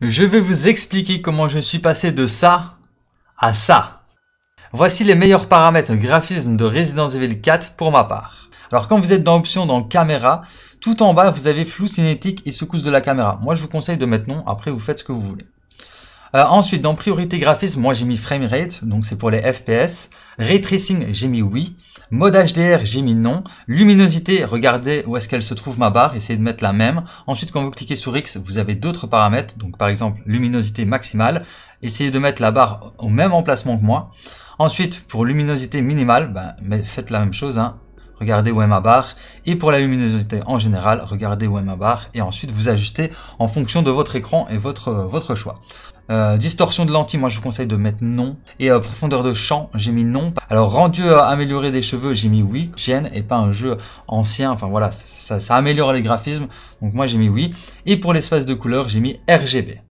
Je vais vous expliquer comment je suis passé de ça à ça. Voici les meilleurs paramètres graphisme de Resident Evil 4 pour ma part. Alors quand vous êtes dans l'option dans caméra, tout en bas vous avez flou cinétique et secousse de la caméra. Moi je vous conseille de mettre non, après vous faites ce que vous voulez. Euh, ensuite, dans priorité graphisme, moi j'ai mis framerate, donc c'est pour les FPS. Ray tracing, j'ai mis oui. Mode HDR, j'ai mis non. Luminosité, regardez où est-ce qu'elle se trouve ma barre, essayez de mettre la même. Ensuite, quand vous cliquez sur X, vous avez d'autres paramètres, donc par exemple luminosité maximale. Essayez de mettre la barre au même emplacement que moi. Ensuite, pour luminosité minimale, ben, faites la même chose, hein, regardez où est ma barre. Et pour la luminosité en général, regardez où est ma barre. Et ensuite, vous ajustez en fonction de votre écran et votre, euh, votre choix. Euh, distorsion de lentille, moi je vous conseille de mettre non. Et euh, profondeur de champ, j'ai mis non. Alors rendu amélioré des cheveux, j'ai mis oui. Gêne et pas un jeu ancien. Enfin voilà, ça, ça améliore les graphismes. Donc moi j'ai mis oui. Et pour l'espace de couleur, j'ai mis RGB.